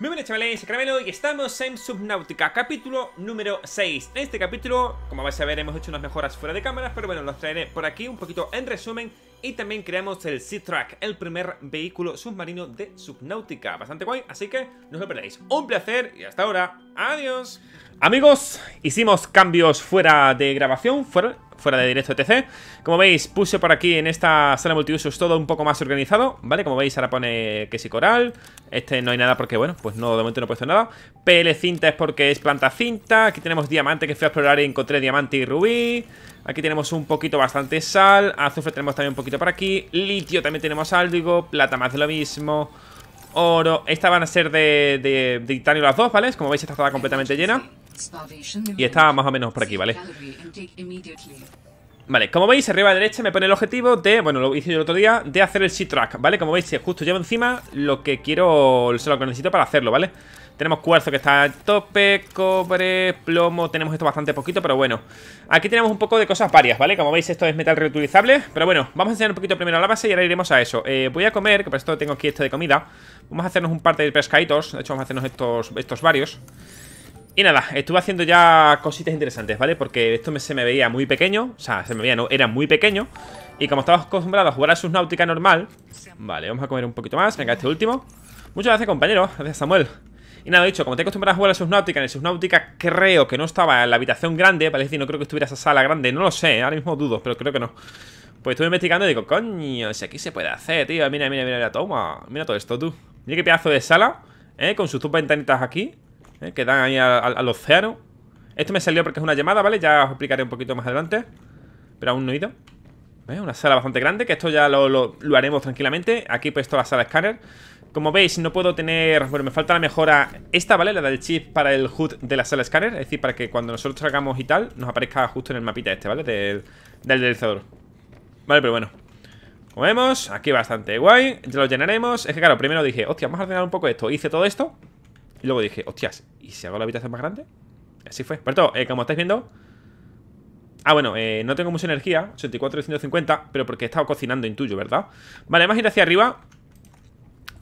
Muy buenas chavales, Caramelo y estamos en Subnautica, capítulo número 6 En este capítulo, como vais a ver, hemos hecho unas mejoras fuera de cámaras Pero bueno, los traeré por aquí un poquito en resumen Y también creamos el Seatrack, el primer vehículo submarino de Subnautica Bastante guay, así que no os lo perdáis Un placer y hasta ahora, adiós Amigos, hicimos cambios fuera de grabación, fuera fuera de directo etc. Como veis, puse por aquí en esta sala multiusos todo un poco más organizado, ¿vale? Como veis, ahora pone que si coral, este no hay nada porque, bueno, pues no, de momento no he puesto nada. PL cinta es porque es planta cinta, aquí tenemos diamante que fui a explorar y encontré diamante y rubí. Aquí tenemos un poquito bastante sal, azufre tenemos también un poquito por aquí, litio también tenemos algo, plata más de lo mismo, oro. Estas van a ser de, de, de titanio las dos, ¿vale? Como veis, esta está completamente llena. Y está más o menos por aquí, ¿vale? Vale, como veis, arriba a la derecha me pone el objetivo de, bueno, lo hice yo el otro día, de hacer el C-Track, ¿vale? Como veis, justo llevo encima lo que quiero, lo que necesito para hacerlo, ¿vale? Tenemos cuarzo que está al tope, cobre, plomo, tenemos esto bastante poquito, pero bueno. Aquí tenemos un poco de cosas varias, ¿vale? Como veis, esto es metal reutilizable, pero bueno, vamos a enseñar un poquito primero la base y ahora iremos a eso. Eh, voy a comer, que por esto tengo aquí esto de comida. Vamos a hacernos un par de pescaditos, de hecho vamos a hacernos estos, estos varios. Y nada, estuve haciendo ya cositas interesantes, ¿vale? Porque esto se me veía muy pequeño O sea, se me veía, era muy pequeño Y como estaba acostumbrado a jugar a Subnautica normal Vale, vamos a comer un poquito más Venga, este último Muchas gracias, compañero Gracias, Samuel y nada, dicho, como te acostumbrado a jugar a Subnautica, en el Subnautica creo que no estaba en la habitación grande, parece decir, no creo que estuviera esa sala grande, no lo sé, ahora mismo dudo, pero creo que no. Pues estuve investigando y digo, coño, si aquí se puede hacer, tío, mira, mira, mira, toma, mira todo esto, tú. Mira qué pedazo de sala, ¿eh? Con sus dos ventanitas aquí. Eh, que dan ahí al océano. Esto me salió porque es una llamada, ¿vale? Ya os explicaré un poquito más adelante. Pero aún no he ido. Una sala bastante grande, que esto ya lo, lo, haremos tranquilamente. Aquí he puesto la sala escáner. Como veis, no puedo tener... Bueno, me falta la mejora esta, ¿vale? La del chip para el HUD de la sala escáner. Es decir, para que cuando nosotros tragamos y tal, nos aparezca justo en el mapita este, ¿vale? Del, del Vale, pero bueno. Como vemos, aquí bastante guay. Ya lo llenaremos. Es que claro, primero dije, hostia, vamos a ordenar un poco esto. Hice todo esto. Y luego dije, hostias, ¿y si hago la habitación más grande? Así fue. pero todo, eh, como estáis viendo... Ah, bueno, eh, no tengo mucha energía, 84 150, pero porque he estado cocinando, intuyo, ¿verdad? Vale, vamos a ir hacia arriba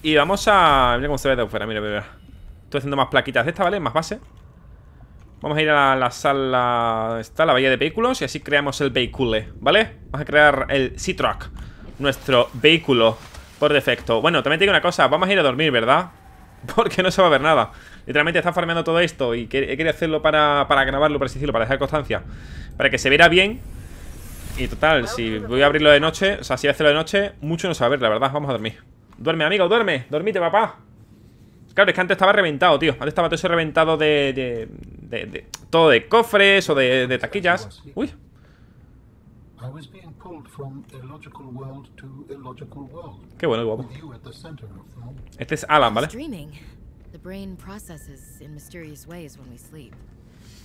y vamos a... Mira cómo se ve de afuera, mira, mira. Estoy haciendo más plaquitas de esta, ¿vale? Más base Vamos a ir a la, sala... Está la bahía de vehículos y así creamos el vehículo, ¿vale? Vamos a crear el C-Truck Nuestro vehículo por defecto Bueno, también te digo una cosa, vamos a ir a dormir, ¿verdad? porque no se va a ver nada. Literalmente está farmeando todo esto y he querido hacerlo para, para grabarlo, para decirlo, para dejar constancia. Para que se viera bien. Y total, si voy a abrirlo de noche, o sea, si hacerlo de noche, mucho no se va a ver, la verdad. Vamos a dormir. Duerme, amigo, duerme. Dormite, papá. Claro, es que antes estaba reventado, tío. Antes estaba todo eso reventado de, de, todo de cofres o de, de taquillas. Uy. From world to Qué bueno, guapo. Este es Alan, ¿vale? The brain processes in mysterious ways when we sleep.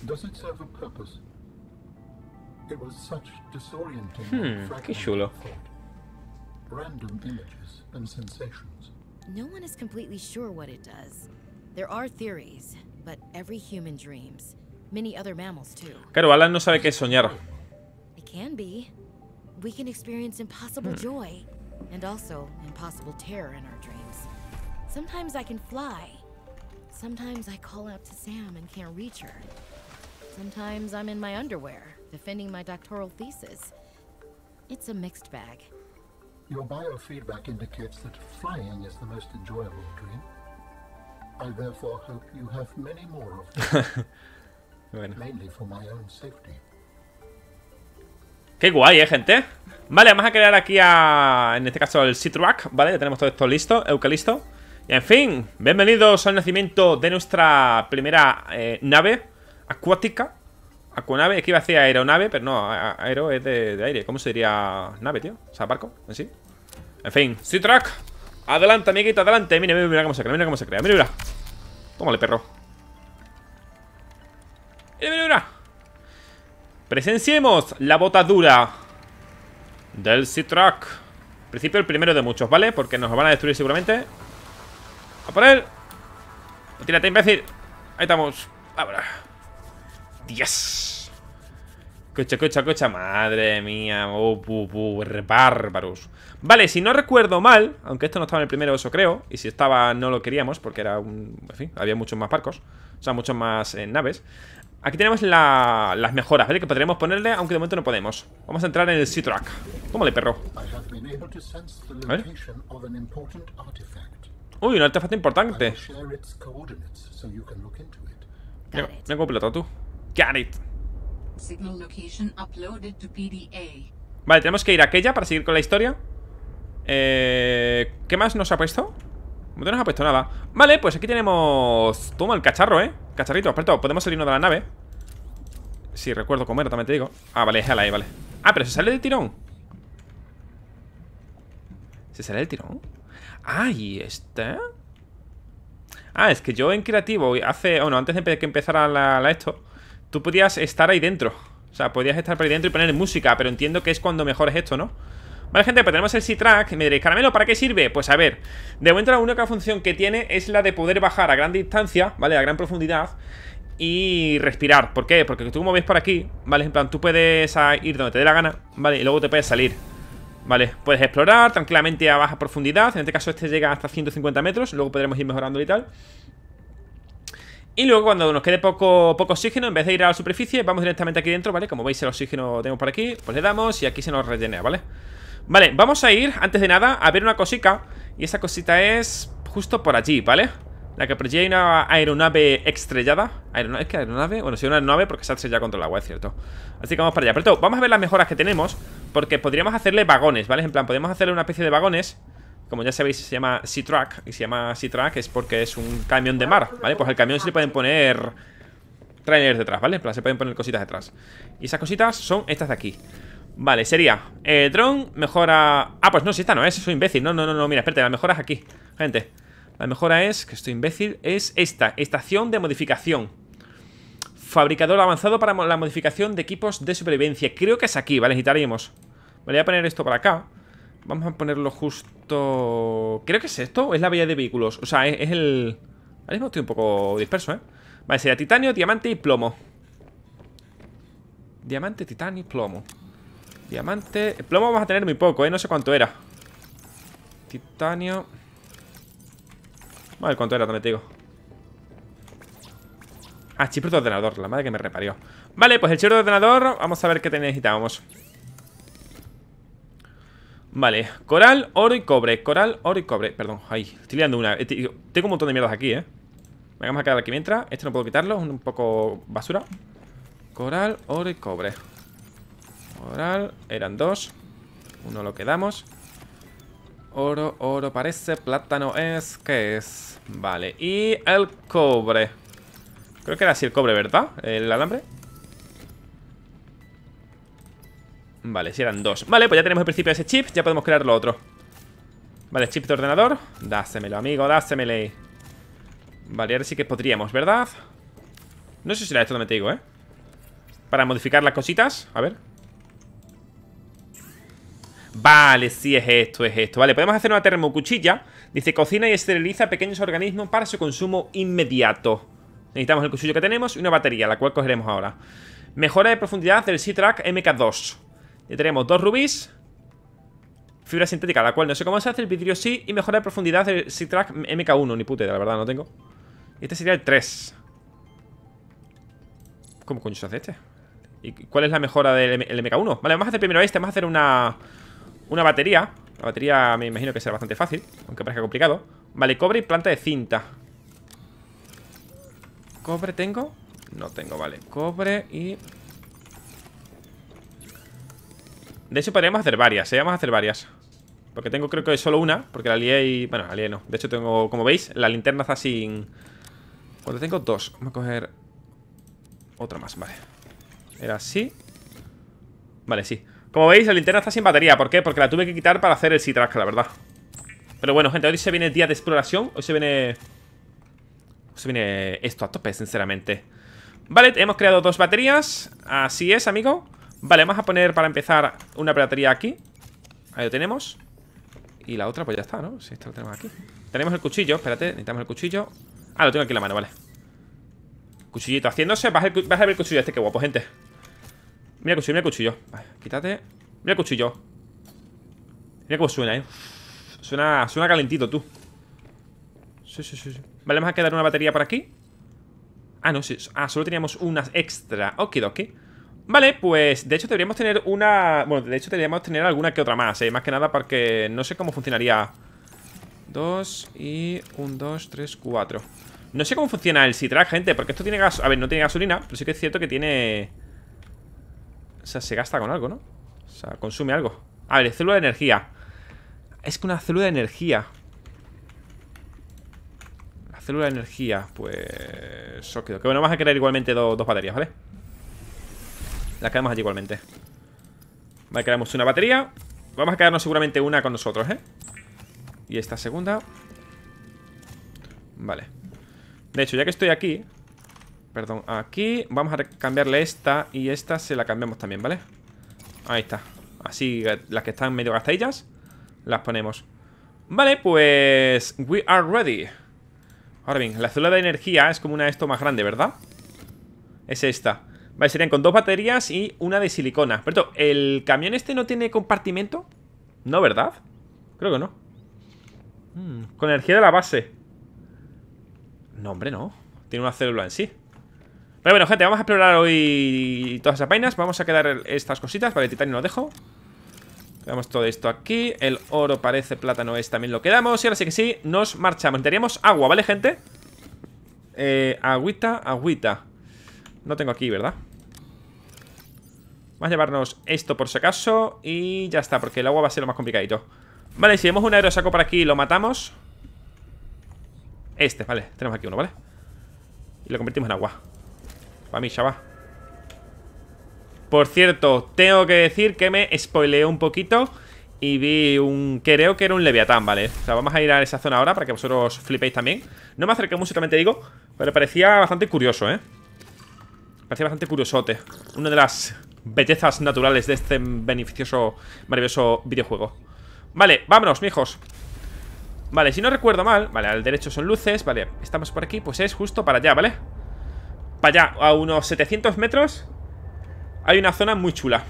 Does it serve a purpose? It was such disorienting hmm, qué chulo. Random images and sensations. No one is completely sure what it does. There are theories, but every human dreams. Many other mammals too. Claro, Alan no sabe qué soñar. It can be we can experience impossible hmm. joy and also impossible terror in our dreams. Sometimes I can fly. Sometimes I call out to Sam and can't reach her. Sometimes I'm in my underwear, defending my doctoral thesis. It's a mixed bag. Your biofeedback indicates that flying is the most enjoyable dream. I therefore hope you have many more of them. bueno. Mainly for my own safety. Qué guay, ¿eh, gente? Vale, vamos a crear aquí a... En este caso el Citruck, ¿vale? Ya tenemos todo esto listo, Eucalisto Y en fin, bienvenidos al nacimiento de nuestra primera eh, nave acuática acuonave. es que iba a decir aeronave, pero no, aero es de, aire ¿Cómo se diría nave, tío? O sea, barco, en sí En fin, Citruck. Adelante, amiguito, adelante Mira, mira, cómo se crea, mira cómo se crea, mira, mira Tómale, perro mira, mira Presenciemos la botadura del Citrack En Principio el primero de muchos, ¿vale? Porque nos van a destruir seguramente. A por él. Tírate, imbécil. Ahí estamos. Ahora. Dios. Cocha, cocha, cocha. Madre mía. Oh, bárbaros. Vale, si no recuerdo mal, aunque esto no estaba en el primero, eso creo. Y si estaba, no lo queríamos, porque era un. En fin, había muchos más barcos. O sea, muchos más eh, naves. Aquí tenemos las mejoras, ¿vale? Que podríamos ponerle, aunque de momento no podemos. Vamos a entrar en el C-Track. le perro. A Uy, un artefacto importante. Me he completado tú. ¡Get it. Vale, tenemos que ir a aquella para seguir con la historia. Eh, ¿Qué más nos ha puesto? No nos ha puesto nada Vale, pues aquí tenemos... Toma el cacharro, ¿eh? Cacharrito, experto, podemos salirnos de la nave Si recuerdo comer, también te digo Ah, vale, déjala ahí, vale Ah, pero se sale del tirón ¿Se sale del tirón? Ah, está. este? Ah, es que yo en creativo Hace... Bueno, oh, antes de que empezara esto Tú podías estar ahí dentro O sea, podías estar por ahí dentro y poner música Pero entiendo que es cuando mejor es esto, ¿no? Vale, gente, pues tenemos el C-Track. Me diréis, Caramelo, ¿para qué sirve? Pues a ver, de momento la única función que tiene es la de poder bajar a gran distancia, ¿vale? A gran profundidad y respirar. ¿Por qué? Porque tú como ves por aquí, ¿vale? En plan, tú puedes ir donde te dé la gana, ¿vale? Y luego te puedes salir. Vale, puedes explorar tranquilamente a baja profundidad. En este caso este llega hasta 150 metros. Luego podremos ir mejorando y tal. Y luego cuando nos quede poco, poco oxígeno, en vez de ir a la superficie, vamos directamente aquí dentro, ¿vale? Como veis el oxígeno tenemos por aquí, pues le damos y aquí se nos rellena, ¿vale? vale Vale, vamos a ir, antes de nada, a ver una cosita Y esa cosita es justo por allí, ¿vale? La que por allí hay una aeronave estrellada ¿Aeronave? ¿Es que aeronave? Bueno, sí, una aeronave porque se ha estrellado contra el agua, es cierto Así que vamos para allá Pero todo, vamos a ver las mejoras que tenemos Porque podríamos hacerle vagones, ¿vale? En plan, podemos hacerle una especie de vagones como ya sabéis, se llama Sea-Track Y se llama Sea-Track es porque es un camión de mar, ¿vale? Pues el camión se le pueden poner trailers detrás, ¿vale? En plan, se pueden poner cositas detrás Y esas cositas son estas de aquí Vale, sería dron, eh, Drone, mejora... Ah, pues no, si esta no es, soy imbécil No, no, no, mira, espérate, la mejora es aquí, gente La mejora es, que estoy imbécil Es esta, estación de modificación Fabricador avanzado para la modificación de equipos de supervivencia Creo que es aquí, vale, necesitaríamos Vale, voy a poner esto para acá Vamos a ponerlo justo... Creo que es esto, es la vía de vehículos O sea, es, el... Ahora mismo estoy un poco disperso, ¿eh? Vale, sería titanio, diamante y plomo Diamante, titanio y plomo Diamante. El plomo vamos a tener muy poco, ¿eh? No sé cuánto era. Titanio. Vale, cuánto era, también te digo. Ah, chip de ordenador, la madre que me reparió. Vale, pues el chip de ordenador, vamos a ver qué necesitábamos. Vale, coral, oro y cobre. Coral, oro y cobre. Perdón, ay, estoy liando una. Tengo un montón de mierdas aquí, eh. Vamos a quedar aquí mientras. Este no puedo quitarlo, es un poco basura. Coral, oro y cobre. Oral, eran dos. Uno lo quedamos. Oro, oro parece, plátano es, ¿qué es? Vale, y el cobre. Creo que era así el cobre, ¿verdad? El alambre. Vale, si eran dos. Vale, pues ya tenemos el principio de ese chip, ya podemos crear lo otro. Vale, chip de ordenador. Dásemelo, amigo, dásemele. Vale, ahora sí que podríamos, ¿verdad? No sé si era esto donde te digo, ¿eh? Para modificar las cositas. A ver. Vale, sí, es esto, es esto. Vale, podemos hacer una termocuchilla. Dice, cocina y esteriliza pequeños organismos para su consumo inmediato. Necesitamos el cuchillo que tenemos y una batería, la cual cogeremos ahora. Mejora de profundidad del C-Track MK2. Le tenemos dos rubíes. Fibra sintética, la cual no sé cómo se hace, el vidrio sí. Y mejora de profundidad del C-Track MK1. Ni puta, la verdad, no tengo. Este sería el 3. ¿Cómo coño se hace este? ¿Y cuál es la mejora del MK1? Vale, vamos a hacer primero este. Vamos a hacer una... Una batería La batería me imagino que será bastante fácil Aunque parezca complicado Vale, cobre y planta de cinta ¿Cobre tengo? No tengo, vale Cobre y... De hecho podríamos hacer varias, ¿eh? Vamos a hacer varias Porque tengo creo que solo una Porque la lié y... Bueno, la lié no De hecho tengo, como veis, la linterna está sin... Cuando tengo dos Vamos a coger... Otra más, vale Era así Vale, sí como veis, la linterna está sin batería. ¿Por qué? Porque la tuve que quitar para hacer el Citrask, la verdad. Pero bueno, gente, hoy se viene el día de exploración. Hoy se viene... Hoy se viene esto a tope, sinceramente. Vale, hemos creado dos baterías. Así es, amigo. Vale, vamos a poner para empezar una batería aquí. Ahí lo tenemos. Y la otra, pues ya está, ¿no? Sí, esta lo tenemos aquí. Tenemos el cuchillo, espérate, necesitamos el cuchillo. Ah, lo tengo aquí en la mano, vale. Cuchillito haciéndose. Vas a, ver el cuchillo este, qué guapo, gente. Mira cuchillo, mira cuchillo vale, Quítate Mira el cuchillo Mira cómo suena, eh Suena, suena calentito, tú Sí, sí, sí, Vale, vamos a quedar una batería por aquí Ah, no, sí Ah, solo teníamos una extra Okidoki Vale, pues de hecho deberíamos tener una... Bueno, de hecho deberíamos tener alguna que otra más, ¿eh? Más que nada porque no sé cómo funcionaría. Dos y... Un, dos, tres, cuatro. No sé cómo funciona el Citra, gente, porque esto tiene gas... A ver, no tiene gasolina, pero sí que es cierto que tiene... O sea, se gasta con algo, ¿no? O sea, consume algo A ver, célula de energía Es que una célula de energía La célula de energía Pues... Que que bueno, vamos a crear igualmente dos baterías, ¿vale? Las quedamos allí igualmente Vale, creamos una batería Vamos a quedarnos seguramente una con nosotros, ¿eh? Y esta segunda Vale De hecho, ya que estoy aquí Perdón, aquí Vamos a cambiarle esta Y esta se la cambiamos también, ¿vale? Ahí está Así eh, las que están medio gastadillas Las ponemos Vale, pues... We are ready Ahora bien, la célula de energía es como una de esto más grande, ¿verdad? Es esta Vale, serían con dos baterías y una de silicona Pero ¿el camión este no tiene compartimento? No, ¿verdad? Creo que no hmm, Con energía de la base No, hombre, no Tiene una célula en sí pero bueno, gente, vamos a explorar hoy todas esas vainas. Vamos a quedar estas cositas. Vale, titanio lo dejo. Quedamos todo esto aquí. El oro parece plátano es, también lo quedamos. Y ahora sí que sí, nos marchamos. Necesitaríamos agua, ¿vale, gente? Eh, agüita, agüita. No tengo aquí, ¿verdad? Vamos a llevarnos esto por si acaso. Y ya está, porque el agua va a ser lo más complicadito. Vale, si vemos un aerosaco por aquí lo matamos. Este, vale, tenemos aquí uno, ¿vale? Y lo convertimos en agua. Para mí, chaval Por cierto, tengo que decir que me spoileé un poquito y vi un... Creo que era un Leviatán, ¿vale? O sea, vamos a ir a esa zona ahora para que vosotros flipéis también. No me acerqué mucho, también te digo, pero parecía bastante curioso, ¿eh? Parecía bastante curiosote. Una de las bellezas naturales de este beneficioso, maravilloso videojuego. Vale, vámonos, mijos. Vale, si no recuerdo mal Vale, al derecho son luces Vale, estamos por aquí Pues es justo para allá, ¿vale? Para allá, a unos 700 metros Hay una zona muy chula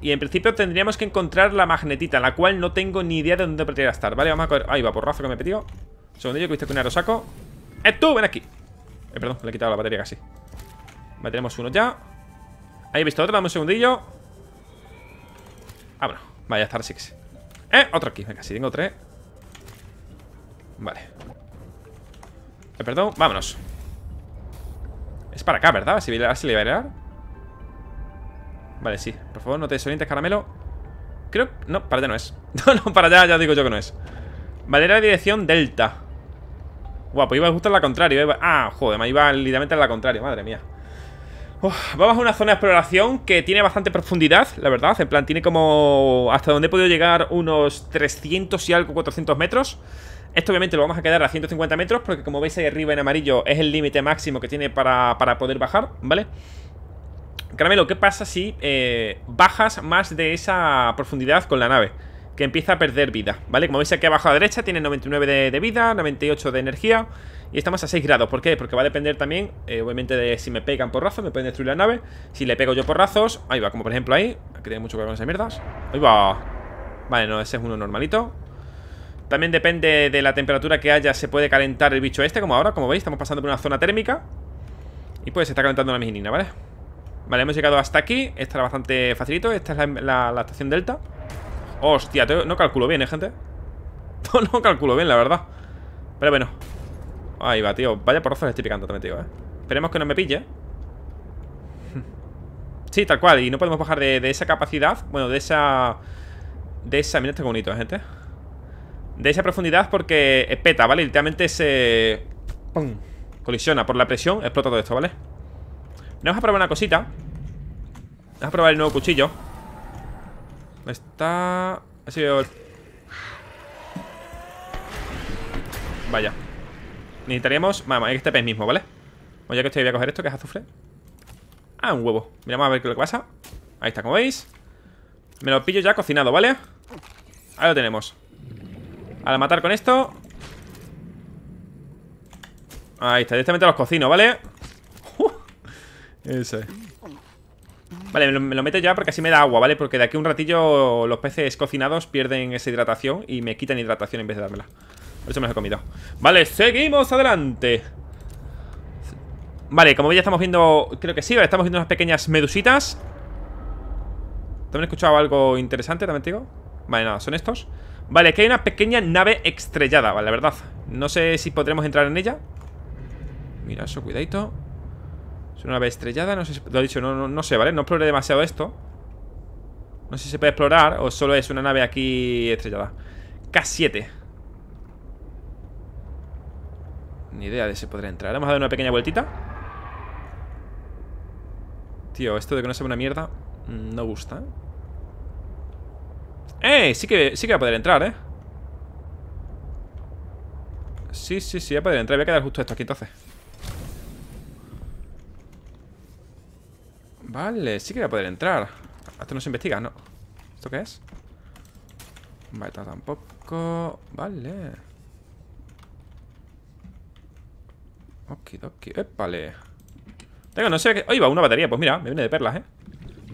y en principio tendríamos que encontrar la magnetita, la cual no tengo ni idea de dónde podría estar. Vale, vamos a coger... Ahí va, porrazo que me he pedido. segundillo, que viste que un saco. ¡Eh, tú! Ven aquí. Eh, perdón, le he quitado la batería casi. Vale, tenemos uno ya. Ahí he visto otro, dame un segundillo. Ah, bueno. Vaya, Star Six. Eh, otro aquí. Venga, si tengo tres. Vale. Eh, perdón, vámonos para acá, ¿verdad? le va a liberar? Vale, sí. Por favor, no te desorientes, caramelo. Creo... No, para allá no es. No, no, para allá ya digo yo que no es. Vale, era la dirección delta. Guau, pues iba justo en la contraria. Iba... Ah, joder, me iba literalmente en la contraria. Madre mía. vamos a una zona de exploración que tiene bastante profundidad, la verdad. En plan, tiene como... Hasta donde he podido llegar unos 300 y algo, 400 metros. Esto obviamente lo vamos a quedar a 150 metros porque como veis ahí arriba en amarillo es el límite máximo que tiene para, poder bajar, ¿vale? Caramelo, ¿qué pasa si eh, bajas más de esa profundidad con la nave? Que empieza a perder vida, ¿vale? Como veis aquí abajo a la derecha tiene 99 de, vida, 98 de energía y estamos a 6 grados, ¿por qué? Porque va a depender también, eh, obviamente, de si me pegan porrazos, me pueden destruir la nave Si le pego yo porrazos, ahí va, como por ejemplo ahí Aquí tiene mucho que ver con esas mierdas Ahí va Vale, no, ese es uno normalito también depende de la temperatura que haya Se puede calentar el bicho este, como ahora Como veis, estamos pasando por una zona térmica Y pues se está calentando la meginina, ¿vale? Vale, hemos llegado hasta aquí Esta era bastante facilito Esta es la, estación delta Hostia, no calculo bien, ¿eh, gente? no calculo bien, la verdad Pero bueno Ahí va, tío Vaya le estoy picando también, tío, ¿eh? Esperemos que no me pille Sí, tal cual Y no podemos bajar de, esa capacidad Bueno, de esa... De esa... Mira, este bonito, ¿eh, gente de esa profundidad porque eh, peta, ¿vale? Literalmente se... ¡Pum! Colisiona por la presión, explota todo esto, ¿vale? Vamos a probar una cosita Vamos a probar el nuevo cuchillo Está... Ha sido... Vaya Necesitaríamos... Vamos, este pez mismo, ¿vale? Pues ya que estoy voy a coger esto, que es azufre Ah, un huevo Miramos a ver qué lo que pasa Ahí está, como veis Me lo pillo ya cocinado, ¿vale? Ahí lo tenemos al matar con esto Ahí está, directamente los cocino, ¿vale? Uh. ese Vale, me lo, meto ya porque así me da agua, ¿vale? Porque de aquí a un ratillo los peces cocinados pierden esa hidratación Y me quitan hidratación en vez de dármela Por eso me los he comido Vale, seguimos adelante Vale, como veis ya estamos viendo... Creo que sí, estamos viendo unas pequeñas medusitas También he escuchado algo interesante, también te digo Vale, nada, son estos Vale, que hay una pequeña nave estrellada, vale, la verdad No sé si podremos entrar en ella Mira eso, cuidadito Es una nave estrellada, no sé Lo he dicho, no, no, sé, ¿vale? No explore demasiado esto No sé si se puede explorar o solo es una nave aquí estrellada K7 Ni idea de si podrá entrar Vamos a dar una pequeña vueltita Tío, esto de que no se una mierda mm, No gusta, ¿eh? ¡Eh! Sí que, sí que va a poder entrar, ¿eh? Sí, sí, sí, va a poder entrar Voy a quedar justo esto aquí entonces Vale, sí que voy a poder entrar Esto no se investiga, ¿no? ¿Esto qué es? Vale, tampoco Vale Okidoki, épale Tengo, no sé qué... Oh, va una batería, pues mira, me viene de perlas, ¿eh?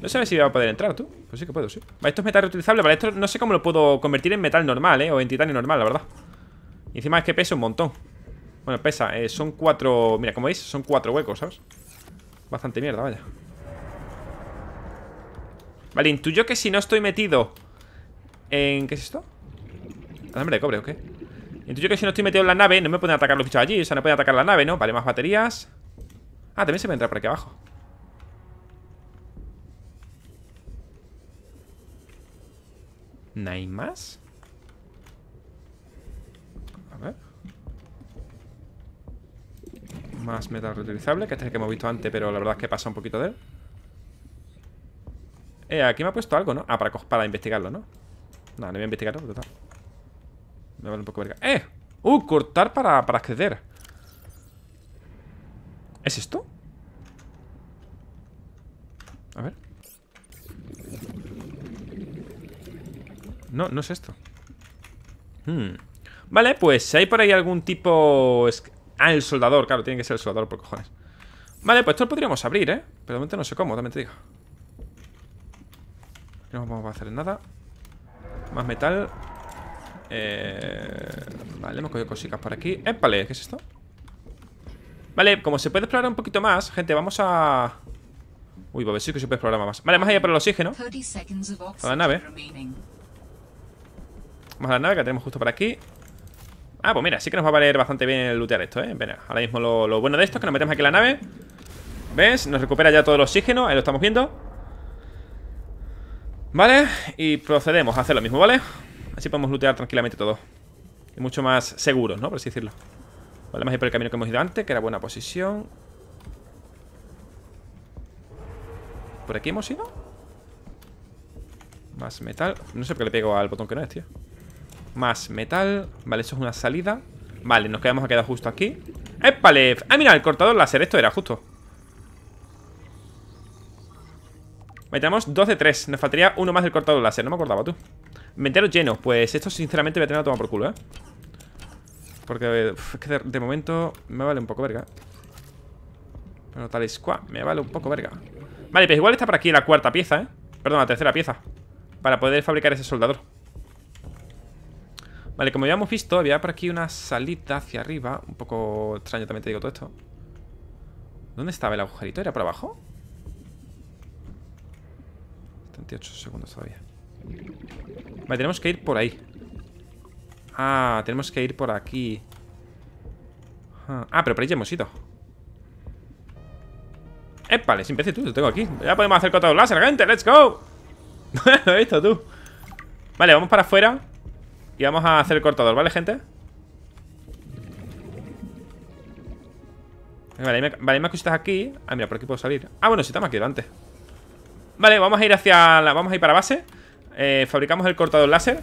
No sé si voy a poder entrar, tú Pues sí que puedo, sí Vale, esto es metal reutilizable Vale, esto no sé cómo lo puedo convertir en metal normal, eh O en titanio normal, la verdad Y encima es que pesa un montón Bueno, pesa eh, Son cuatro... Mira, como veis Son cuatro huecos, ¿sabes? Bastante mierda, vaya Vale, intuyo que si no estoy metido En... ¿Qué es esto? ¿Alambre de cobre o qué? Intuyo que si no estoy metido en la nave No me pueden atacar los bichos allí O sea, no pueden atacar la nave, ¿no? Vale, más baterías Ah, también se puede entrar por aquí abajo ¿No hay más? A ver. Más metal reutilizable, que este es el que hemos visto antes, pero la verdad es que pasa un poquito de él. Eh, aquí me ha puesto algo, ¿no? Ah, para, investigarlo, ¿no? No, no voy a investigarlo, Me vale un poco verga. ¡Eh! ¡Uh! Cortar para, para acceder. ¿Es esto? A ver. No, no es esto. Hmm. Vale, pues si hay por ahí algún tipo... Ah, el soldador, claro, tiene que ser el soldador por cojones Vale, pues esto lo podríamos abrir, ¿eh? Pero de no sé cómo, también te digo No vamos a hacer nada Más metal eh, Vale, hemos cogido cositas por aquí ¡Épale! ¿Qué es esto? Vale, como se puede explorar un poquito más Gente, vamos a... Uy, a ver si sí que se puede explorar más Vale, más allá para el oxígeno Para la nave Vamos a la nave que tenemos justo por aquí Ah, pues mira, sí que nos va a valer bastante bien el lootear esto, ¿eh? Venga, ahora mismo lo, bueno de esto es que nos metemos aquí en la nave ¿Ves? Nos recupera ya todo el oxígeno Ahí lo estamos viendo ¿Vale? Y procedemos a hacer lo mismo, ¿vale? Así podemos lootear tranquilamente todo Y mucho más seguros, ¿no? Por así decirlo Vale, vamos a ir por el camino que hemos ido antes Que era buena posición ¿Por aquí hemos ido? Más metal No sé por qué le pego al botón que no es, tío más metal. Vale, eso es una salida. Vale, nos quedamos a quedar justo aquí. ¡Épale! ¡Ah, mira! El cortador láser. Esto era justo. Vale, tenemos 2 de 3. Nos faltaría uno más del cortador láser. No me acordaba tú. Meteros lleno. Pues esto, sinceramente, me a tener a tomar por culo, ¿eh? Porque es que de, momento me vale un poco verga. Pero tal es me vale un poco verga. Vale, pues igual está por aquí la cuarta pieza, ¿eh? Perdón, la tercera pieza. Para poder fabricar ese soldador. Vale, como ya hemos visto, había por aquí una salita hacia arriba. Un poco extraño también te digo todo esto. ¿Dónde estaba el agujerito? ¿Era por abajo? 38 segundos todavía. Vale, tenemos que ir por ahí. Ah, tenemos que ir por aquí. Ah, pero por ahí ya hemos ido. Épale, tú, lo tengo aquí. Ya podemos hacer con todo láser, gente. ¡Let's go! lo he visto tú. Vale, vamos para afuera. Y vamos a hacer el cortador, ¿vale, gente? Vale, hay, vale, más cositas aquí Ah, mira, por aquí puedo salir Ah, bueno, si estamos aquí delante Vale, vamos a ir hacia la... Vamos a ir para base eh, Fabricamos el cortador láser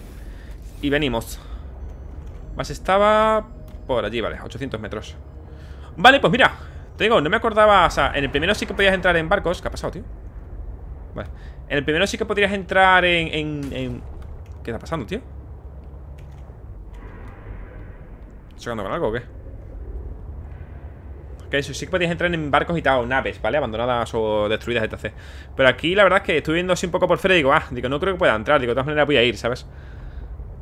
Y venimos Base estaba... Por allí, vale 800 metros Vale, pues mira Te digo, no me acordaba O sea, en el primero sí que podías entrar en barcos ¿Qué ha pasado, tío? Vale En el primero sí que podrías entrar en... ¿Qué está pasando, tío? chocando con algo o qué? Ok, eso sí que podías entrar en barcos y tal, naves, ¿vale? Abandonadas o destruidas, etc. Pero aquí la verdad es que estoy viendo así un poco por fuera y digo, ah, digo, no creo que pueda entrar, digo, de todas maneras voy a ir, ¿sabes?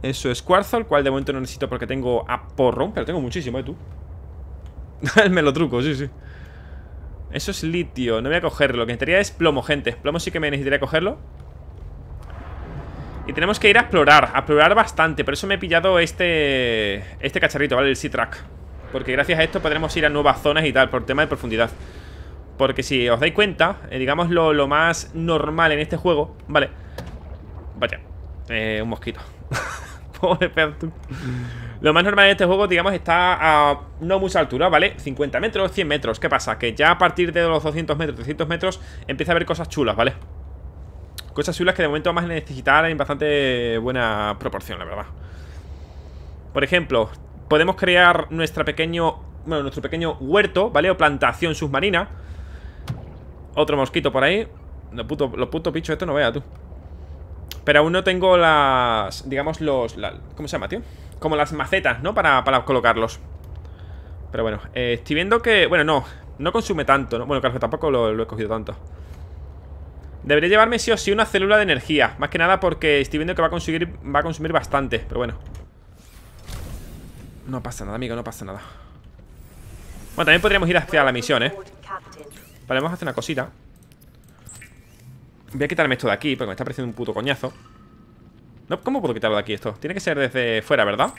Eso es cuarzo, el cual de momento no necesito porque tengo a porrón, pero tengo muchísimo, ¿eh? Tú. Me lo truco, sí, sí. Eso es litio, no voy a cogerlo. Lo que necesitaría es plomo, gente. Plomo sí que me necesitaría cogerlo. Y tenemos que ir a explorar, a explorar bastante Por eso me he pillado este este cacharrito, ¿vale? El C-Track Porque gracias a esto podremos ir a nuevas zonas y tal Por tema de profundidad Porque si os dais cuenta, digámoslo eh, digamos lo, más normal en este juego Vale Vaya, eh, un mosquito Pobre Lo más normal en este juego, digamos, está a no mucha altura, ¿vale? 50 metros, 100 metros ¿Qué pasa? Que ya a partir de los 200 metros, 300 metros Empieza a haber cosas chulas, ¿vale? vale Cosas chulas que de momento vamos a necesitar en bastante buena proporción, la verdad. Por ejemplo, podemos crear nuestra pequeño, bueno, nuestro pequeño huerto, ¿vale? O plantación submarina. Otro mosquito por ahí. Los putos puto bichos, esto no vea tú. Pero aún no tengo las, digamos, los... ¿Cómo se llama, tío? Como las macetas, ¿no? Para, colocarlos. Pero bueno, eh, estoy viendo que... Bueno, no, no consume tanto, ¿no? Bueno, claro, tampoco lo he cogido tanto. Debería llevarme sí o sí una célula de energía Más que nada porque estoy viendo que va a conseguir Va a consumir bastante, pero bueno No pasa nada, amigo, no pasa nada Bueno, también podríamos ir hacia la misión, ¿eh? Vale, vamos a hacer una cosita Voy a quitarme esto de aquí Porque me está pareciendo un puto coñazo no, ¿Cómo puedo quitarlo de aquí esto? Tiene que ser desde fuera, ¿verdad?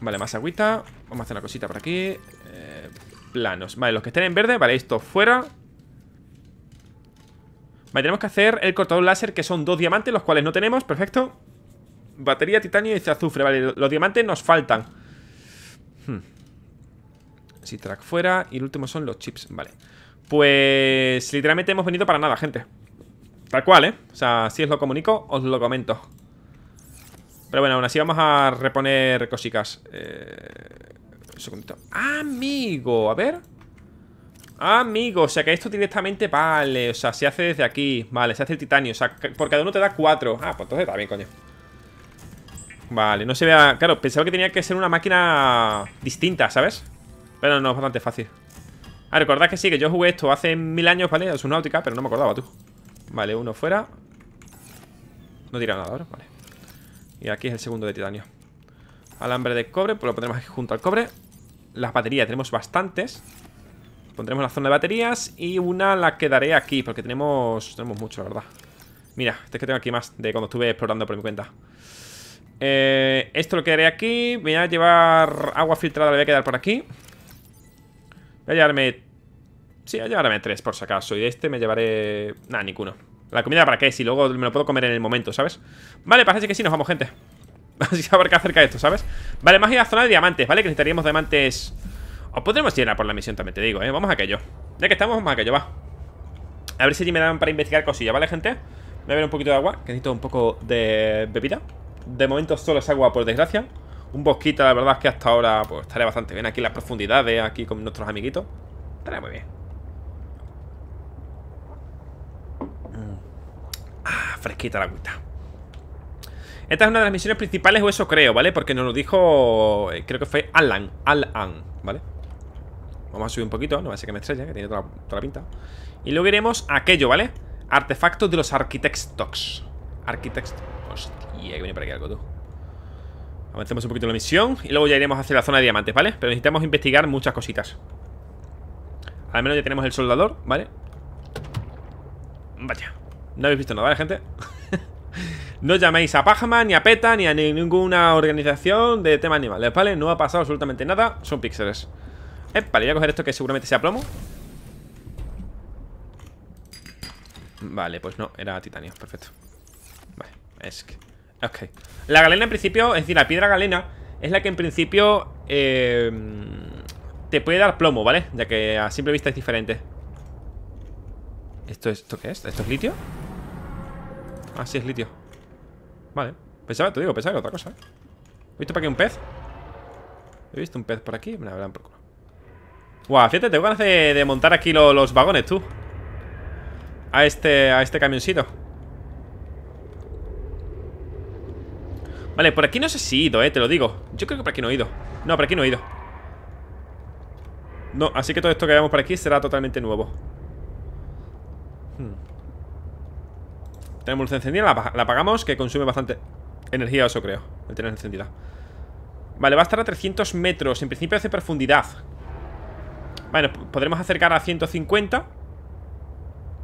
Vale, más agüita Vamos a hacer una cosita por aquí eh, Planos Vale, los que estén en verde Vale, esto fuera Vale, tenemos que hacer el cortador láser Que son dos diamantes, los cuales no tenemos, perfecto Batería, titanio y azufre Vale, los diamantes nos faltan hmm. Si track fuera Y el último son los chips, vale Pues literalmente hemos venido para nada, gente Tal cual, ¿eh? O sea, si os lo comunico, os lo comento Pero bueno, aún así vamos a reponer cositas eh, Un segundito Amigo, a ver Amigo, o sea que esto directamente, vale O sea, se hace desde aquí, vale, se hace el titanio O sea, por cada uno te da cuatro Ah, pues entonces está bien, coño Vale, no se vea... Claro, pensaba que tenía que ser una máquina distinta, ¿sabes? Pero no, es bastante fácil Ah, recordad que sí, que yo jugué esto hace mil años, ¿vale? Es una náutica, pero no me acordaba tú Vale, uno fuera No tira nada ahora, vale Y aquí es el segundo de titanio Alambre de cobre, pues lo pondremos aquí junto al cobre Las baterías tenemos bastantes Pondremos la zona de baterías y una la quedaré aquí, porque tenemos, tenemos mucho, la verdad. Mira, este es que tengo aquí más de cuando estuve explorando por mi cuenta. Eh, esto lo quedaré aquí. Voy a llevar agua filtrada, le voy a quedar por aquí. Voy a llevarme... Sí, voy a llevarme tres por si acaso. Y de este me llevaré... Nada, ninguno. ¿La comida para qué? Si luego me lo puedo comer en el momento, ¿sabes? Vale, parece que sí, nos vamos, gente. Así que qué qué acerca de esto, ¿sabes? Vale, más la zona de diamantes, ¿vale? Que necesitaríamos diamantes... Os podremos llenar por la misión también, te digo, ¿eh? Vamos a aquello. Ya que estamos, vamos a aquello, va. A ver si allí me dan para investigar cosillas, ¿vale, gente? Voy a beber un poquito de agua, que necesito un poco de bebida. De momento solo es agua, por desgracia. Un bosquito, la verdad es que hasta ahora pues estaría bastante bien. Aquí en las profundidades, aquí con nuestros amiguitos. Estaría muy bien. Mm. Ah, fresquita la agüita. Esta es una de las misiones principales, o eso creo, ¿vale? Porque nos lo dijo, eh, creo que fue Alan, Alan, ¿vale? Vamos a subir un poquito, no va a ser que me estrella, que tiene toda la, pinta. Y luego iremos a aquello, ¿vale? Artefactos de los arquitectos Arquitectos Hostia, que viene por aquí algo, tú. Avancemos un poquito la misión y luego ya iremos hacia la zona de diamantes, ¿vale? Pero necesitamos investigar muchas cositas. Al menos ya tenemos el soldador, ¿vale? Vaya. No habéis visto nada, ¿vale, gente? no llaméis a Pajama, ni a PETA, ni a ninguna organización de tema animales, ¿vale? No ha pasado absolutamente nada. Son píxeles vale, voy a coger esto que seguramente sea plomo Vale, pues no, era titanio, perfecto Vale, es que... Ok La galena en principio, es decir, la piedra galena Es la que en principio eh, Te puede dar plomo, ¿vale? Ya que a simple vista es diferente ¿Esto, esto qué es? ¿Esto es litio? Ah, sí, es litio Vale, pensaba, te digo, pensaba que otra cosa ¿He visto para aquí un pez? He visto un pez por aquí, me la verán por Guau, fíjate, tengo ganas de, montar aquí los vagones, tú A este, a este camioncito Vale, por aquí no sé si he ido, eh, te lo digo Yo creo que por aquí no he ido No, por aquí no he ido No, así que todo esto que veamos por aquí será totalmente nuevo hmm. Tenemos luz encendida, la, la apagamos Que consume bastante energía, eso creo El tener encendida Vale, va a estar a 300 metros En principio hace profundidad bueno, podremos acercar a 150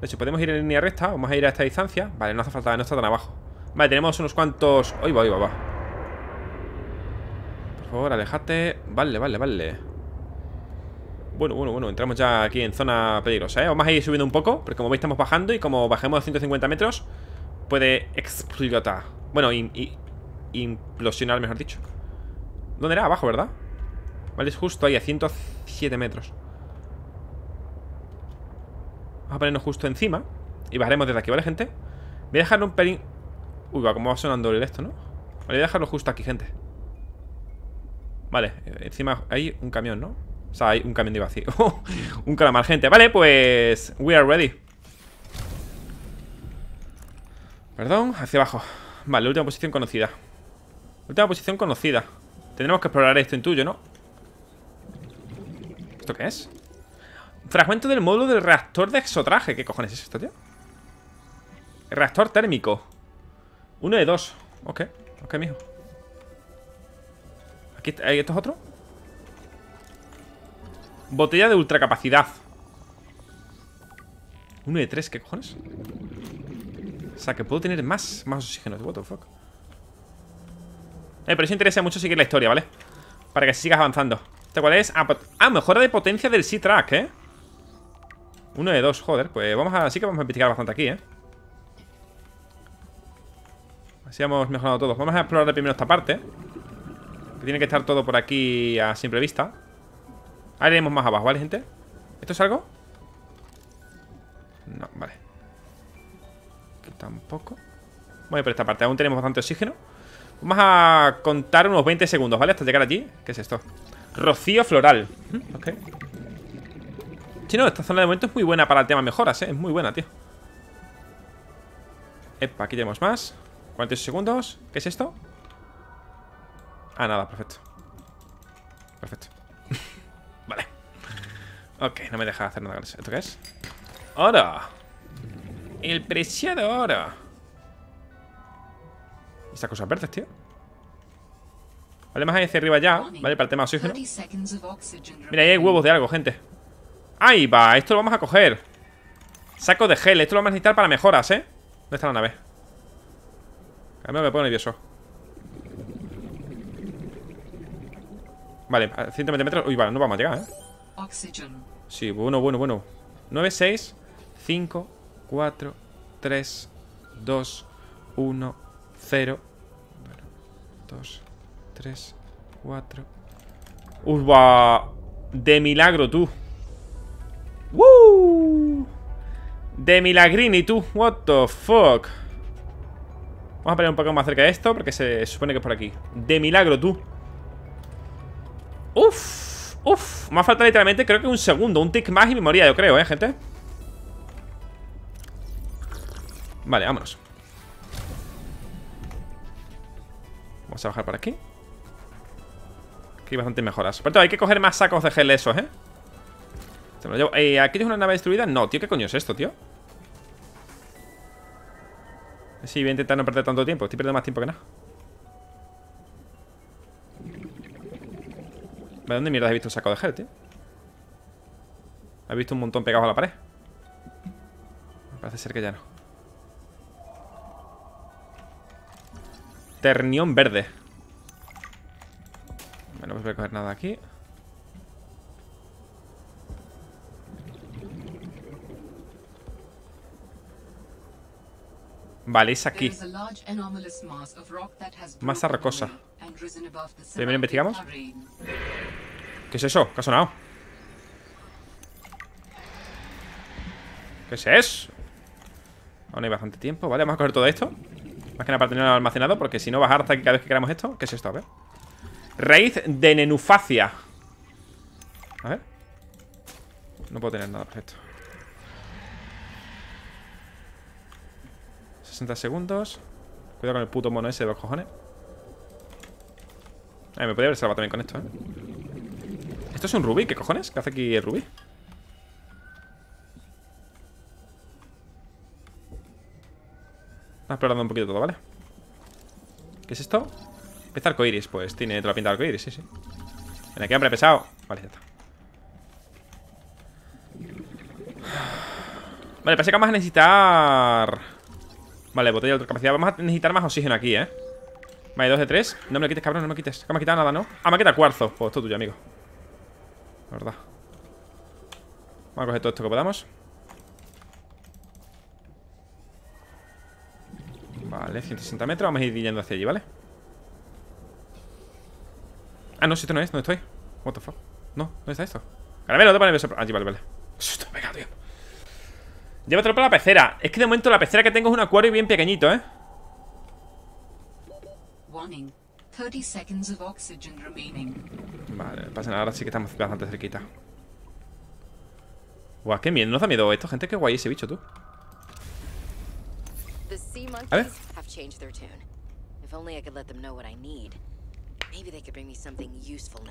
De hecho, podemos ir en línea recta Vamos a ir a esta distancia Vale, no hace falta, no está tan abajo Vale, tenemos unos cuantos... Ahí va, va, va Por favor, alejate Vale, vale, vale bueno, bueno, bueno, entramos ya aquí en zona peligrosa, ¿eh? Vamos a ir subiendo un poco, porque como veis estamos bajando y como bajemos a 150 metros, puede explotar. Bueno, implosionar, mejor dicho. ¿Dónde era? Abajo, ¿verdad? Vale, es justo ahí, a 107 metros. Vamos a ponernos justo encima. Y bajaremos desde aquí, ¿vale, gente? Voy a dejarlo un pelín... Uy, va, cómo va sonando el esto, ¿no? Voy a dejarlo justo aquí, gente. Vale, encima hay un camión, ¿no? O sea, hay un camión de vacío. Oh, un calamar, gente. Vale, pues... We are ready. Perdón, hacia abajo. Vale, última posición conocida. Última posición conocida. Tendremos que explorar esto en tuyo, ¿no? ¿Esto qué es? Fragmento del módulo del reactor de exotraje. ¿Qué cojones es esto, tío? Reactor térmico. Uno de dos. Ok, ok, mijo. Aquí, ¿Esto es otro? Botella de ultracapacidad. Uno de tres, ¿qué cojones? O sea, que puedo tener más, más oxígeno. What the fuck. Eh, pero eso interesa mucho seguir la historia, ¿vale? Para que sigas avanzando. ¿Este cuál es? Ah, ah mejora de potencia del C-Track, ¿eh? Uno de dos, joder. Pues vamos a... Sí que vamos a investigar bastante aquí, ¿eh? Así hemos mejorado todos. Vamos a explorar primero esta parte. Que tiene que estar todo por aquí a simple vista. Ahora iremos más abajo, ¿vale, gente? ¿Esto es algo? No, vale. Aquí tampoco. Voy por esta parte. Aún tenemos bastante oxígeno. Vamos a contar unos 20 segundos, ¿vale? Hasta llegar allí. ¿Qué es esto? Rocío floral. Ok. Chino, esta zona de momento es muy buena para el tema mejoras, ¿eh? Es muy buena, tío. Epa, aquí tenemos más. 48 segundos. ¿Qué es esto? Ah, nada, perfecto. Perfecto. vale. Ok, no me deja hacer nada con ¿Esto qué es? ¡Oro! El preciado oro. Estas cosas verdes, tío. Vale, más hacia arriba ya. Vale, para el tema oxígeno. Mira, ahí hay huevos de algo, gente. Ahí va, esto lo vamos a coger Saco de gel, esto lo vamos a necesitar para mejoras, ¿eh? ¿Dónde está la nave? A mí me pongo nervioso Vale, 120 metros Uy, vale, no vamos a llegar, ¿eh? Sí, bueno, bueno, bueno 9, 6, 5, 4, 3, 2, 1, 0 2, 3, 4 Uy, va De milagro, tú De Milagrini, tú. What the fuck. Vamos a poner un poco más cerca de esto porque se supone que es por aquí. De milagro, tú. Uf, uf. Me ha literalmente, creo que un segundo. Un tick más y me moría, yo creo, ¿eh, gente? Vale, vámonos. Vamos a bajar por aquí. Aquí hay bastantes mejoras. Por hay que coger más sacos de gel esos, ¿eh? Eh, ¿Aquí tienes una nave destruida? No, tío, ¿qué coño es esto, tío? Sí, voy a intentar no perder tanto tiempo. Estoy perdiendo más tiempo que nada. ¿De dónde mierda has visto un saco de gel, tío? ¿Has visto un montón pegado a la pared? Parece ser que ya no. Ternión verde. Bueno, pues voy a coger nada aquí. Vale, es aquí. Masa rocosa. Primero investigamos. ¿Qué es eso? ¿Qué ha sonado? ¿Qué es eso? Aún hay bastante tiempo. Vale, vamos a coger todo esto. Más que nada para tenerlo almacenado, porque si no bajar hasta que cada vez que queramos esto. ¿Qué es esto? A ver. Raíz de nenufacia. A ver. No puedo tener nada, perfecto. 60 segundos Cuidado con el puto mono ese de los cojones eh, me podría haber salvado también con esto, ¿eh? Esto es un rubí, ¿qué cojones? ¿Qué hace aquí el rubí? Está explorando un poquito todo, ¿vale? ¿Qué es esto? es arcoiris, pues tiene toda la pinta de arcoiris, sí, sí Ven aquí, hombre, pesado Vale, ya está Vale, parece que vamos a necesitar Vale, botella de otra capacidad Vamos a necesitar más oxígeno aquí, ¿eh? Vale, dos de tres No me lo quites, cabrón, no me quites No me ha quitado nada, ¿no? Ah, me ha quitado cuarzo Pues esto tuyo, amigo La verdad Vamos a coger todo esto que podamos Vale, 160 metros Vamos a ir yendo hacia allí, ¿vale? Ah, no, si esto no es ¿Dónde estoy? What the fuck No, ¿dónde está esto? Caramelo, te pones Allí, vale, vale Venga, tío Llévatelo para la pecera. Es que de momento la pecera que tengo es un acuario bien pequeñito, ¿eh? Vale, pasa nada, ahora sí que estamos bastante cerquita. Guau, qué miedo, no da miedo esto, gente, qué guay ese bicho, tú. A ver.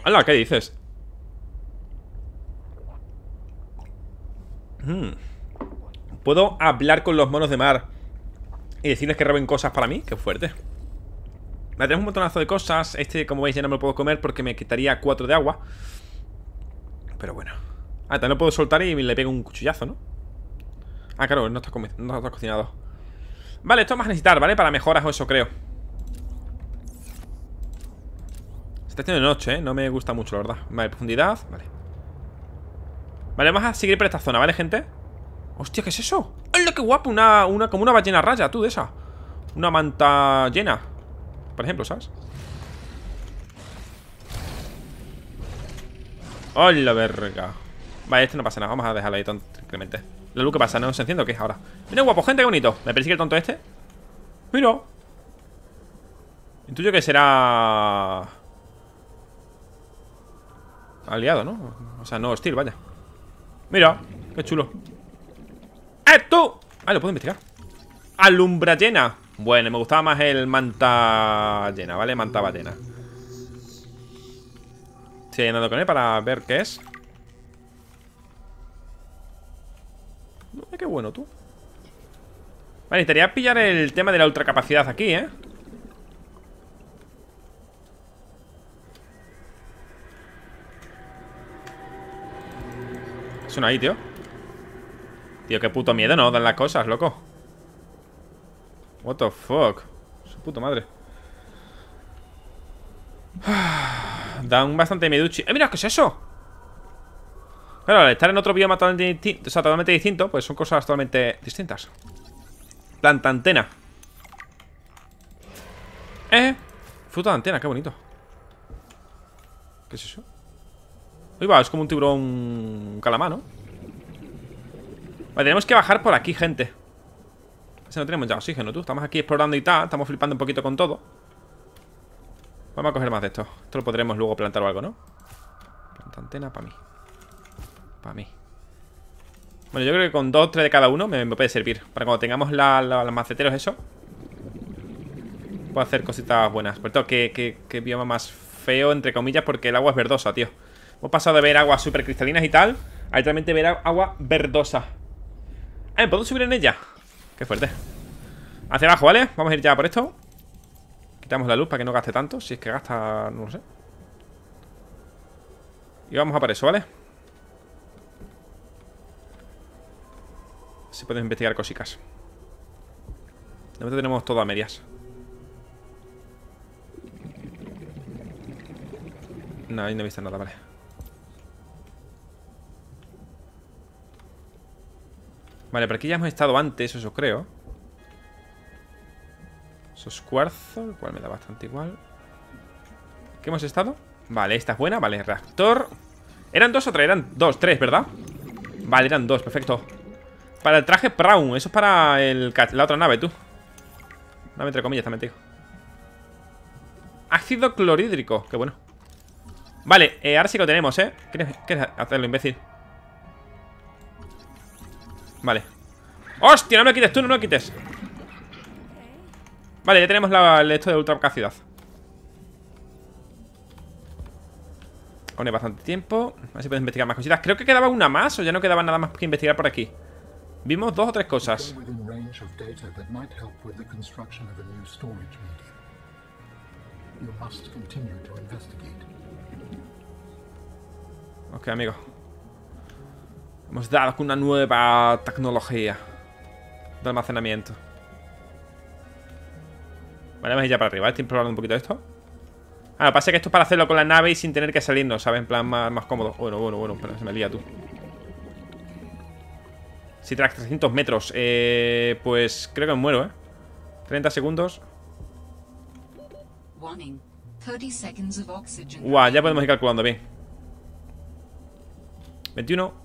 Hola, ¿qué dices? Hmm. Puedo hablar con los monos de mar y decirles que roben cosas para mí. Qué fuerte. Me tenemos un montonazo de cosas. Este, como veis, ya no me lo puedo comer porque me quitaría cuatro de agua. Pero bueno. Ah, también lo puedo soltar y le pego un cuchillazo, ¿no? Ah, claro, no está, cocinado. Vale, esto vamos a necesitar, ¿vale? Para mejoras o eso, creo. Se está haciendo de noche, ¿eh? No me gusta mucho, la verdad. Vale, profundidad. Vale. Vale, vamos a seguir por esta zona, ¿vale, gente? Hostia, ¿qué es eso? ¡Hola, qué guapo! Una, una, como una ballena raya, tú, de esa Una manta llena Por ejemplo, ¿sabes? ¡Hola, verga! Vale, este no pasa nada Vamos a dejarlo ahí simplemente. lo luz que pasa, ¿no? ¿Se enciende qué es ahora? Mira, guapo, gente, qué bonito ¿Me persigue el tonto este? Mira Intuyo que será... Aliado, ¿no? O sea, no hostil, vaya Mira, qué chulo ¡Esto! Ah, lo puedo investigar. Alumbra llena. Bueno, me gustaba más el manta llena, ¿vale? Manta batena. Estoy andando con él para ver qué es. qué bueno tú. Vale, necesitaría pillar el tema de la ultracapacidad aquí, ¿eh? Suena ahí, tío. Tío, qué puto miedo no dan las cosas, loco What the fuck Su puta madre Dan bastante Meduchi ¡Eh, mira, qué es eso! Claro, estar en otro bioma totalmente distinto, o sea, totalmente distinto Pues son cosas totalmente distintas Planta antena Eh Fruta de antena, qué bonito ¿Qué es eso? Uy, va, es como un tiburón calamano. ¿no? Vale, tenemos que bajar por aquí, gente Ese no tenemos ya oxígeno, tú Estamos aquí explorando y tal, estamos flipando un poquito con todo Vamos a coger más de esto Esto lo podremos luego plantar o algo, ¿no? Planta antena para mí Para mí Bueno, yo creo que con dos, tres de cada uno me, puede servir Para cuando tengamos los maceteros eso Puedo hacer cositas buenas Por todo, que, que, que bioma más feo, entre comillas Porque el agua es verdosa, tío Hemos pasado de ver aguas super cristalinas y tal A literalmente ver agua verdosa eh, ¿puedo subir en ella? Qué fuerte Hacia abajo, ¿vale? Vamos a ir ya por esto Quitamos la luz para que no gaste tanto Si es que gasta, no lo sé Y vamos a por eso, ¿vale? Si podemos investigar cositas De momento tenemos todo a medias No, ahí no he visto nada, vale Vale, pero aquí ya hemos estado antes, eso creo. Eso es cuarzo, el cual me da bastante igual. ¿Qué hemos estado? Vale, esta es buena, vale, reactor. ¿Eran dos o tres? Eran dos, tres, ¿verdad? Vale, eran dos, perfecto. Para el traje Brown, eso es para el, la otra nave, tú. Nave entre comillas, también te digo. Ácido clorhídrico, qué bueno. Vale, eh, ahora sí lo tenemos, ¿eh? quieres hacerlo, imbécil? Vale ¡Hostia! No me quites tú, no me quites Vale, ya tenemos la, esto de ultravocacidad. Pone bastante tiempo A ver si puedes investigar más cositas Creo que quedaba una más o ya no quedaba nada más que investigar por aquí Vimos dos o tres cosas Ok, amigo Hemos dado con una nueva tecnología de almacenamiento. Vale, vamos a ir ya para arriba. ¿eh? Estoy probando un poquito esto. Ah, lo que pasa es que esto es para hacerlo con la nave y sin tener que salirnos, ¿sabes? En plan más, cómodo. Bueno, bueno, bueno, pero se me lía tú. Si traes 300 metros, eh, pues creo que me muero, ¿eh? 30 segundos. Guau, wow, ya podemos ir calculando bien. 21,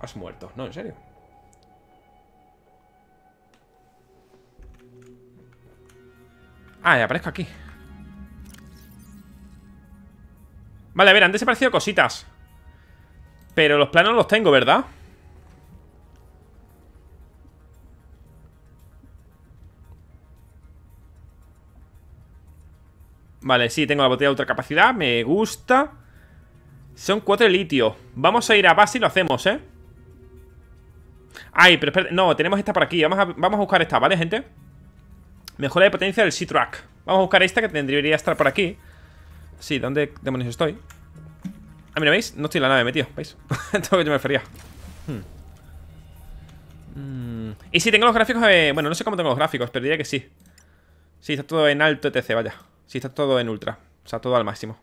Has muerto. No, en serio. Ah, ya aparezco aquí. Vale, a ver, antes he cositas. Pero los planos los tengo, ¿verdad? Vale, sí, tengo la botella de otra capacidad Me gusta Son cuatro litio Vamos a ir a base y lo hacemos, ¿eh? Ay, pero espera. no, tenemos esta por aquí Vamos a, buscar esta, ¿vale, gente? Mejora de potencia del C-Track Vamos a buscar esta que tendría que estar por aquí Sí, ¿dónde demonios estoy? Ah, mira, ¿veis? No estoy en la nave metido, ¿veis? Todo que yo me refería hmm. mm. Y si tengo los gráficos Bueno, no sé cómo tengo los gráficos, pero diría que sí Sí, está todo en alto ETC, vaya Sí, está todo en ultra O sea, todo al máximo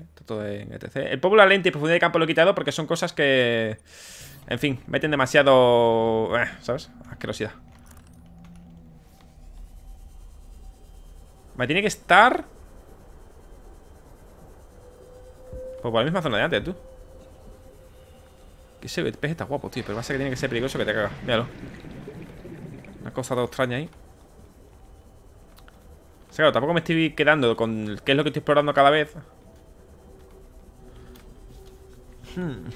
Está todo en ETC El popular lente y profundidad de campo lo he quitado Porque son cosas que... En fin, meten demasiado... Eh, ¿Sabes? Asquerosidad Me tiene que estar... Pues por la misma zona de antes, tú Que ese pez está guapo, tío Pero ser que tiene que ser peligroso que te cagas Míralo Una cosa todo extraña ahí O sea, claro, tampoco me estoy quedando con qué es lo que estoy explorando cada vez Hmm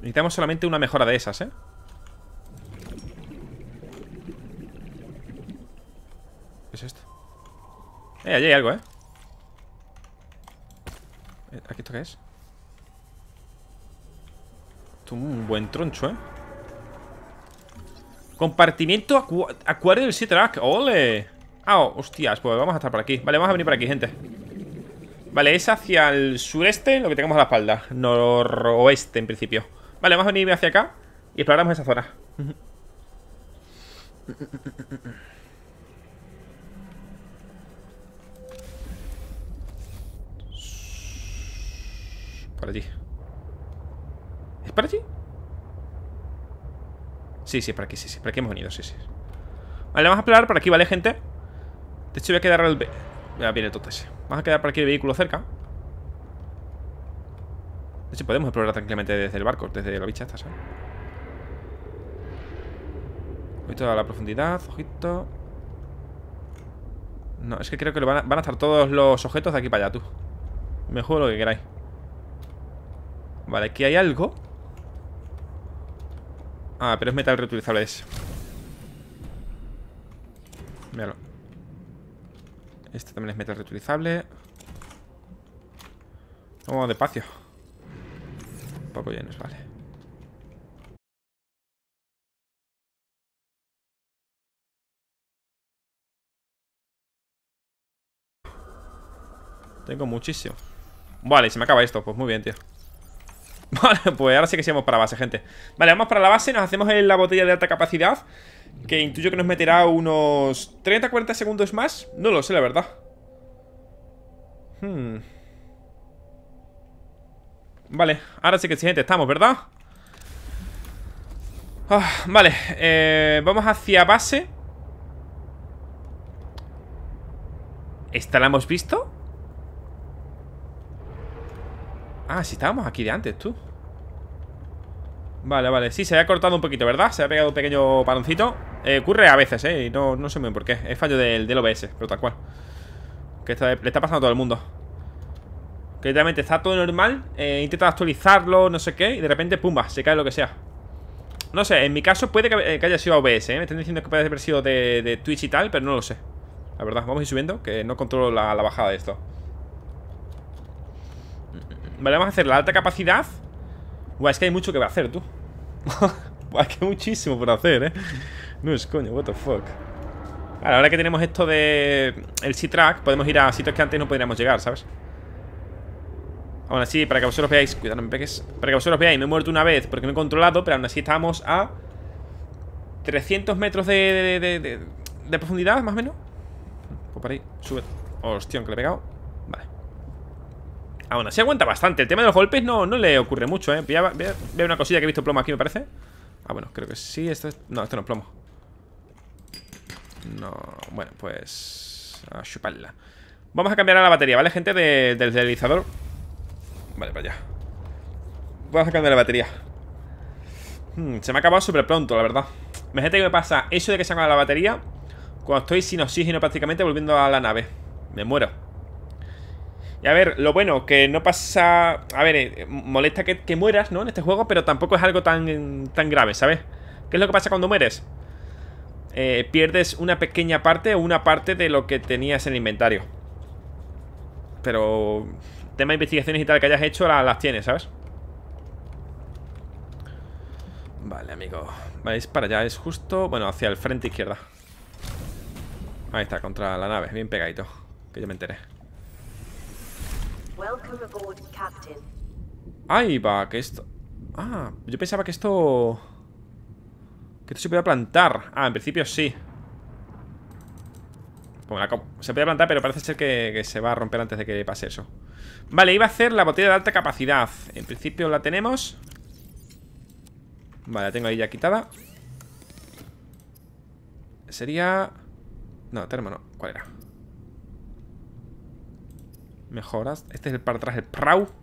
Necesitamos solamente una mejora de esas, ¿eh? ¿Qué es esto? Eh, allí hay algo, ¿eh? eh ¿Aquí esto qué es? Esto es un buen troncho, ¿eh? Compartimiento acuario del Citrack ¡Ole! Ah, oh, hostias, pues vamos a estar por aquí Vale, vamos a venir por aquí, gente Vale, es hacia el sureste lo que tengamos a la espalda Noroeste, en principio Vale, vamos a venir hacia acá y exploramos esa zona. Por allí. ¿Es para allí? Sí, sí, es para aquí, sí, sí. Por aquí hemos venido, sí, sí. Vale, vamos a explorar por aquí, ¿vale, gente? De hecho, voy a quedar ah, el... viene todo ese. Vamos a quedar por aquí el vehículo cerca si podemos explorar tranquilamente desde el barco, desde la bicha esta, ¿sabes? Ojito a la profundidad, ojito. No, es que creo que van, a, estar todos los objetos de aquí para allá, tú. Me juego lo que queráis. Vale, aquí hay algo. Ah, pero es metal reutilizable ese. Míralo. Este también es metal reutilizable. Vamos despacio vale. Tengo muchísimo Vale, se me acaba esto, pues muy bien, tío Vale, pues ahora sí que seamos para base, gente Vale, vamos para la base, nos hacemos la botella de alta capacidad Que intuyo que nos meterá unos 30-40 segundos más No lo sé, la verdad Hmm Vale, ahora sí que sí, estamos, ¿verdad? Ah, vale, eh, vamos hacia base ¿Esta la hemos visto? Ah, sí, estábamos aquí de antes, tú Vale, vale, sí, se ha cortado un poquito, ¿verdad? Se ha pegado un pequeño paloncito eh, Ocurre a veces, ¿eh? no, no sé muy bien por qué Es fallo del, del OBS, pero tal cual Que está, le está pasando a todo el mundo que literalmente está todo normal eh, Intenta actualizarlo, no sé qué Y de repente, pumba, se cae lo que sea No sé, en mi caso puede que, eh, haya sido OBS ¿eh? Me están diciendo que puede haber sido de, Twitch y tal Pero no lo sé La verdad, vamos a ir subiendo Que no controlo la, bajada de esto Vale, vamos a hacer la alta capacidad Buah, es que hay mucho que va a hacer, tú Buah, es que hay muchísimo por hacer, eh No es coño, what the fuck Ahora, ahora que tenemos esto de... El C-Track Podemos ir a sitios que antes no podríamos llegar, ¿sabes? Aún así, para que vosotros veáis, cuidado, no me pegues. Para que vosotros veáis, me he muerto una vez porque me he controlado, pero aún así estamos a 300 metros de, de, profundidad, más o menos. Pues para ahí, sube. Hostia, que le he pegado. Vale. Aún así aguanta bastante. El tema de los golpes no, no le ocurre mucho, ¿eh? Veo una cosilla que he visto plomo aquí, me parece. Ah, bueno, creo que sí. Esto No, esto no es plomo. No, bueno, pues... A chuparla. Vamos a cambiar a la batería, ¿vale, gente? del deslizador. Vale, vaya allá a sacarme la batería hmm, Se me ha acabado súper pronto, la verdad Imagínate que me pasa eso de que se acaba la batería Cuando estoy sin oxígeno prácticamente Volviendo a la nave Me muero y a ver, lo bueno, que no pasa... A ver, eh, molesta que, mueras, ¿no? En este juego, pero tampoco es algo tan, tan grave, ¿sabes? ¿Qué es lo que pasa cuando mueres? Eh, pierdes una pequeña parte o una parte de lo que tenías en el inventario. Pero tema de investigaciones y tal que hayas hecho, las, tienes, ¿sabes? Vale, amigo. Vais para allá, es justo. Bueno, hacia el frente izquierda. Ahí está, contra la nave, bien pegadito. Que yo me enteré. Ahí va, que esto. Ah, yo pensaba que esto. Que esto se podía plantar. Ah, en principio sí. Pues se puede plantar, pero parece ser que se va a romper antes de que pase eso. Vale, iba a hacer la botella de alta capacidad En principio la tenemos Vale, la tengo ahí ya quitada Sería... No, termo no, ¿cuál era? Mejoras Este es el para atrás, el Prau